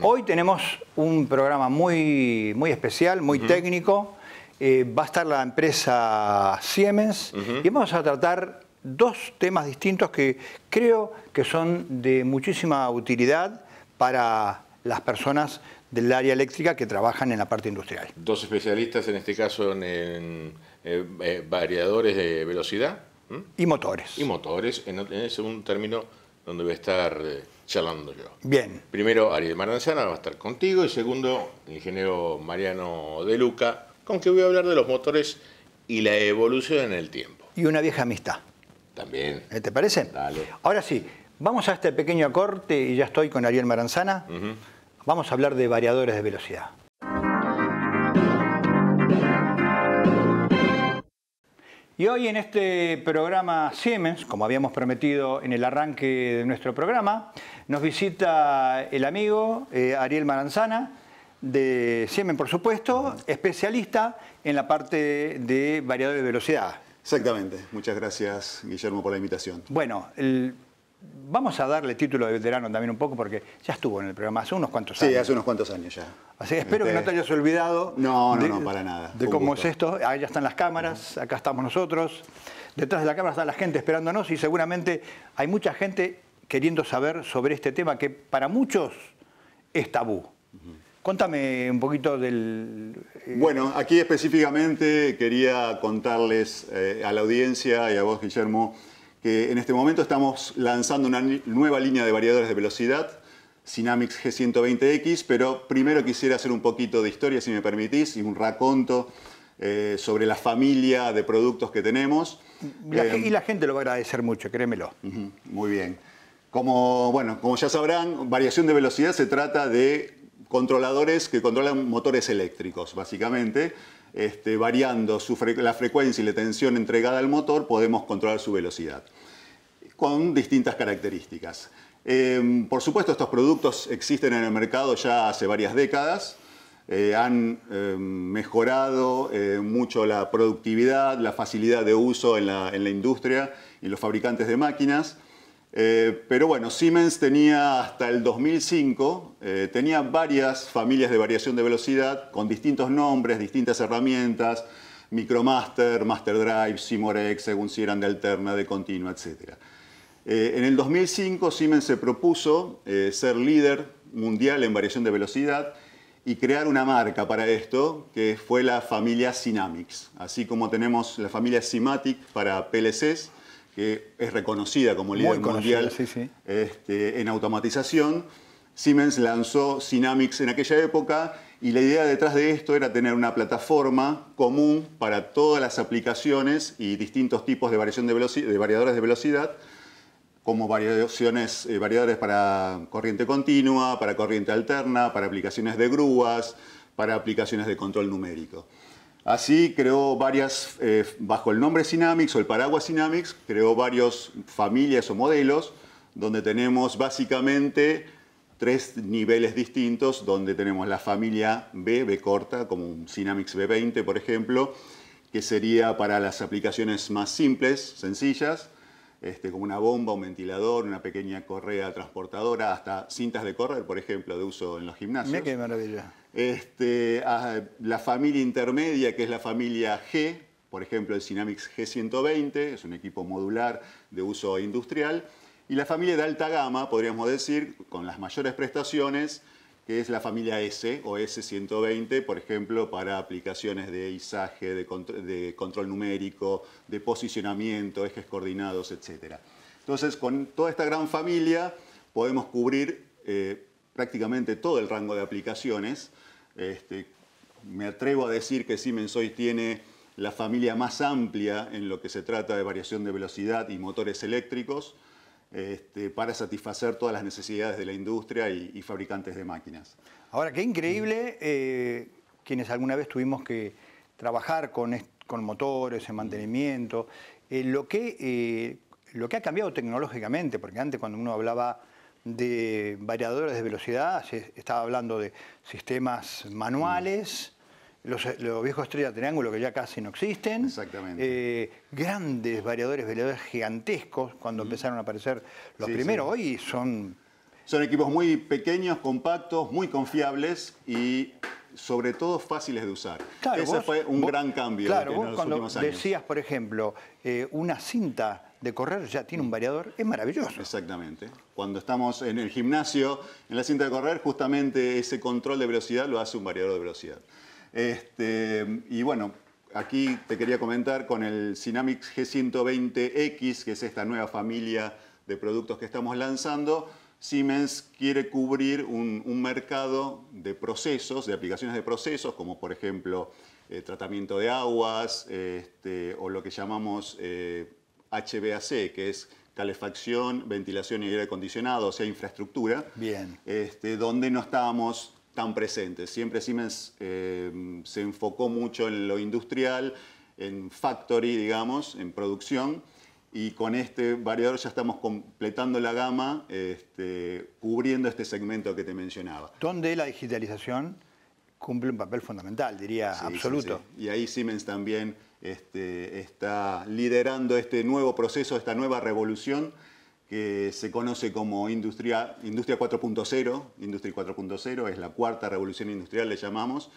Hoy tenemos un programa muy, muy especial, muy técnico. Eh, va a estar la empresa Siemens y vamos a tratar dos temas distintos que creo que son de muchísima utilidad para las personas del área eléctrica que trabajan en la parte industrial. Dos especialistas, en este caso en, eh, eh, variadores de velocidad. Y motores. Y motores, en, ese un término donde voy a estar eh, charlando yo. Bien. Primero, Ariel Maranzana va a estar contigo y segundo, el ingeniero Mariano De Luca, con que voy a hablar de los motores y la evolución en el tiempo. Y una vieja amistad. También. Eh, ¿Te parece? Dale. Ahora sí, vamos a este pequeño corte y ya estoy con Ariel Maranzana. Vamos a hablar de variadores de velocidad. Y hoy en este programa Siemens, como habíamos prometido en el arranque de nuestro programa, nos visita el amigo eh, Ariel Maranzana, de Siemens, por supuesto, especialista en la parte de variadores de velocidad. Exactamente. Muchas gracias, Guillermo, por la invitación. Bueno, el Vamos a darle título de veterano también un poco porque ya estuvo en el programa hace unos cuantos años. Sí, hace unos cuantos años ya. Así que espero que no este, te hayas olvidado. No, no, no, para nada. De cómo es esto. Ahí ya están las cámaras, acá estamos nosotros. Detrás de la cámara está la gente esperándonos y seguramente hay mucha gente queriendo saber sobre este tema que para muchos es tabú. Cuéntame un poquito del... Eh, bueno, aquí específicamente quería contarles eh, a la audiencia y a vos, Guillermo, que en este momento estamos lanzando una nueva línea de variadores de velocidad, Synamics G120X, pero primero quisiera hacer un poquito de historia, si me permitís, y un raconto eh, sobre la familia de productos que tenemos. y la eh, gente lo va a agradecer mucho, créemelo. muy bien. Como, bueno, como ya sabrán, variación de velocidad se trata de controladores que controlan motores eléctricos, básicamente. Este, variando la frecuencia y la tensión entregada al motor, podemos controlar su velocidad, con distintas características. Em, por supuesto, estos productos existen en el mercado ya hace varias décadas. Eh, han em, mejorado eh, mucho la productividad, la facilidad de uso en la, en la industria y los fabricantes de máquinas. Eh, pero bueno, Siemens tenía hasta el 2005, eh, tenía varias familias de variación de velocidad con distintos nombres, distintas herramientas, Micromaster, Master Drive, Simorex, según si eran de alterna, de continua, etc. Eh, en el 2005 Siemens se propuso ser líder mundial en variación de velocidad y crear una marca para esto, que fue la familia Synamics. Así como tenemos la familia Simatic para PLCs, que es reconocida como líder mundial este, en automatización. Siemens lanzó Synamics en aquella época y la idea detrás de esto era tener una plataforma común para todas las aplicaciones y distintos tipos de, variación de, de variadores de velocidad, como variaciones, eh, variadores para corriente continua, para corriente alterna, para aplicaciones de grúas, para aplicaciones de control numérico. Así creó varias, eh, bajo el nombre Cinamix o el paraguas Cinamix, creó varias familias o modelos donde tenemos básicamente tres niveles distintos, donde tenemos la familia B, B corta, como un Cinamix B20, por ejemplo, que sería para las aplicaciones más simples, sencillas, este, como una bomba, un ventilador, una pequeña correa transportadora, hasta cintas de correr, por ejemplo, de uso en los gimnasios. Mira qué maravilla. Este, la familia intermedia, que es la familia G, por ejemplo, el CINAMIX G120, es un equipo modular de uso industrial, y la familia de alta gama, podríamos decir, con las mayores prestaciones, que es la familia S o S120, por ejemplo, para aplicaciones de izaje, de, control, numérico, de posicionamiento, ejes coordinados, etc. Entonces, con toda esta gran familia podemos cubrir eh, prácticamente todo el rango de aplicaciones. Este, me atrevo a decir que Siemens hoy tiene la familia más amplia en lo que se trata de variación de velocidad y motores eléctricos este, para satisfacer todas las necesidades de la industria y, fabricantes de máquinas. Ahora, qué increíble, eh, quienes alguna vez tuvimos que trabajar con, motores, en mantenimiento, eh, lo, que, eh, lo que ha cambiado tecnológicamente, porque antes cuando uno hablaba de variadores de velocidad, estaba hablando de sistemas manuales, los, viejos viejos de triángulo que ya casi no existen. Exactamente. Eh, grandes variadores, variadores gigantescos cuando empezaron a aparecer los primeros. Hoy son son equipos muy pequeños, compactos, muy confiables y sobre todo fáciles de usar. Claro, Ese fue un gran cambio en los últimos años. Decías, por ejemplo, eh, una cinta de correr ya tiene un variador, es maravilloso. Exactamente. Cuando estamos en el gimnasio, en la cinta de correr, justamente ese control de velocidad lo hace un variador de velocidad. Este, y bueno, aquí te quería comentar con el Cinamix G120X, que es esta nueva familia de productos que estamos lanzando, Siemens quiere cubrir un, mercado de procesos, de aplicaciones de procesos, como por ejemplo eh, tratamiento de aguas este, o lo que llamamos HVAC, eh, que es calefacción, ventilación y aire acondicionado, o sea, infraestructura, Bien. Este, donde no estábamos tan presentes. Siempre Siemens eh, se enfocó mucho en lo industrial, en factory, digamos, en producción, y con este variador ya estamos completando la gama, este, cubriendo este segmento que te mencionaba. Donde la digitalización cumple un papel fundamental, diría, absoluto. Y ahí Siemens también este, está liderando este nuevo proceso, esta nueva revolución que se conoce como Industria, industria 4.0, Industria 4.0 es la cuarta revolución industrial, le llamamos,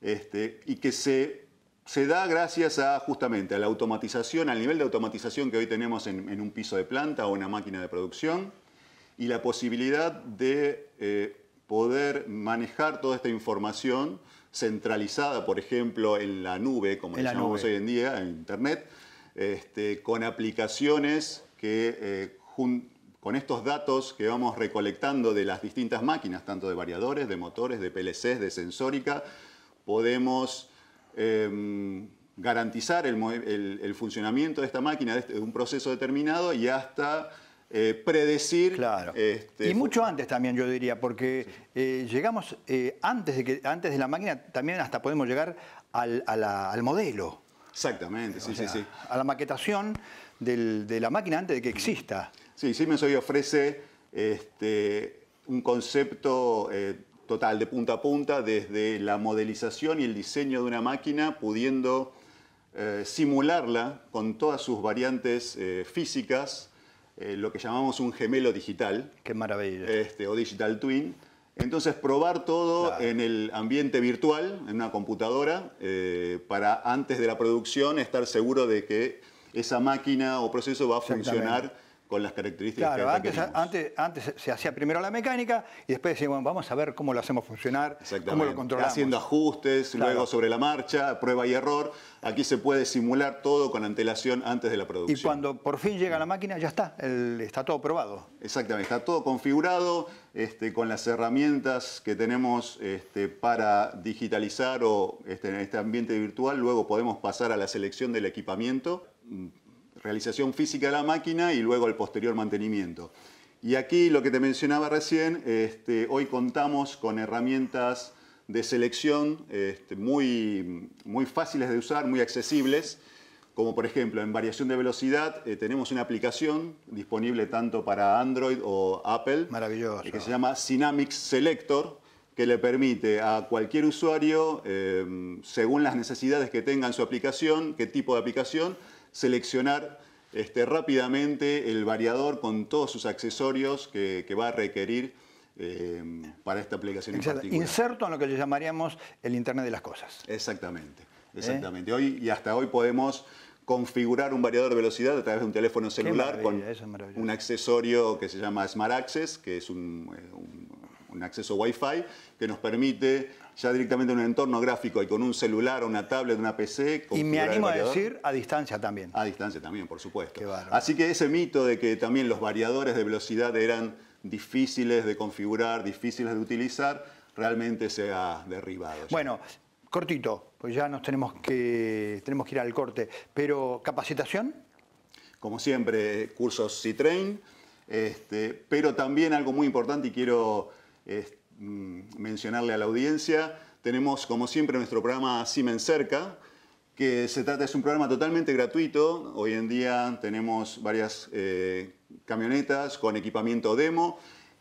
este, y que se se da gracias a justamente a la automatización, al nivel de automatización que hoy tenemos en, un piso de planta o una máquina de producción y la posibilidad de eh, poder manejar toda esta información centralizada, por ejemplo, en la nube, como la llamamos hoy en día, en Internet, este, con aplicaciones que eh, con estos datos que vamos recolectando de las distintas máquinas, tanto de variadores, de motores, de PLCs, de sensórica, podemos Em, garantizar el, funcionamiento de esta máquina de, este, un proceso determinado y hasta eh, predecir... Claro. Este, y mucho antes también, yo diría, porque eh, llegamos eh, antes, de que, antes de la máquina, también hasta podemos llegar al, modelo. Exactamente, sí, sí, sí. A la maquetación de la máquina antes de que exista. Sí, Siemens hoy ofrece este, un concepto total, de punta a punta, desde la modelización y el diseño de una máquina, pudiendo eh, simularla con todas sus variantes eh, físicas, eh, lo que llamamos un gemelo digital. Qué maravilla. Este, o digital twin. Entonces, probar todo en el ambiente virtual, en una computadora, para antes de la producción estar seguro de que esa máquina o proceso va a funcionar con las características que antes, antes, se hacía primero la mecánica y después decíamos, bueno, vamos a ver cómo lo hacemos funcionar, cómo lo controlamos. Haciendo ajustes, luego sobre la marcha, prueba y error. Aquí se puede simular todo con antelación antes de la producción. Y cuando por fin llega la máquina, ya está, está todo probado. Exactamente, está todo configurado este, con las herramientas que tenemos este, para digitalizar o este, en este ambiente virtual. Luego podemos pasar a la selección del equipamiento realización física de la máquina y luego el posterior mantenimiento. Y aquí lo que te mencionaba recién, este, hoy contamos con herramientas de selección este, muy, fáciles de usar, muy accesibles, como por ejemplo en variación de velocidad eh, tenemos una aplicación disponible tanto para Android o Apple, eh, que se llama Synamics Selector, que le permite a cualquier usuario, eh, según las necesidades que tenga en su aplicación, qué tipo de aplicación, seleccionar este, rápidamente el variador con todos sus accesorios que, va a requerir eh, para esta aplicación en particular. Inserto en lo que llamaríamos el Internet de las Cosas. Exactamente, ¿Eh? exactamente. Hoy y hasta hoy podemos configurar un variador de velocidad a través de un teléfono celular con un accesorio que se llama Smart Access, que es un, eh, un acceso Wi-Fi que nos permite ya directamente en un entorno gráfico y con un celular, o una tablet, una PC. Y me animo a decir a distancia también. A distancia también, por supuesto. Así que ese mito de que también los variadores de velocidad eran difíciles de configurar, difíciles de utilizar, realmente se ha derribado. Bueno, cortito, pues ya nos tenemos que, tenemos que ir al corte, pero capacitación. Como siempre, cursos C-Train, este, pero también algo muy importante y quiero... Este, Mm, mencionarle a la audiencia. Tenemos, como siempre, nuestro programa Simen Cerca, que se trata, es un programa totalmente gratuito. Hoy en día tenemos varias eh, camionetas con equipamiento demo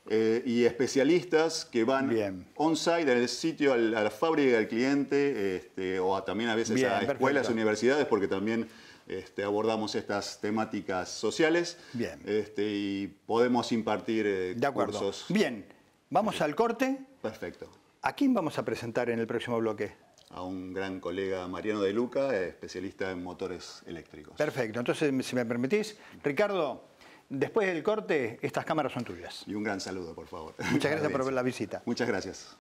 eh, y especialistas que van on-site el sitio, a la fábrica, del cliente, este, o también a veces a escuelas, universidades, porque también este, abordamos estas temáticas sociales. Este, y podemos impartir eh, de cursos. Bien. Vamos al corte. Perfecto. ¿A quién vamos a presentar en el próximo bloque? A un gran colega, Mariano De Luca, especialista en motores eléctricos. Perfecto. Entonces, si me permitís, Ricardo, después del corte, estas cámaras son tuyas. Y un gran saludo, por favor. Muchas gracias por la visita. Muchas gracias.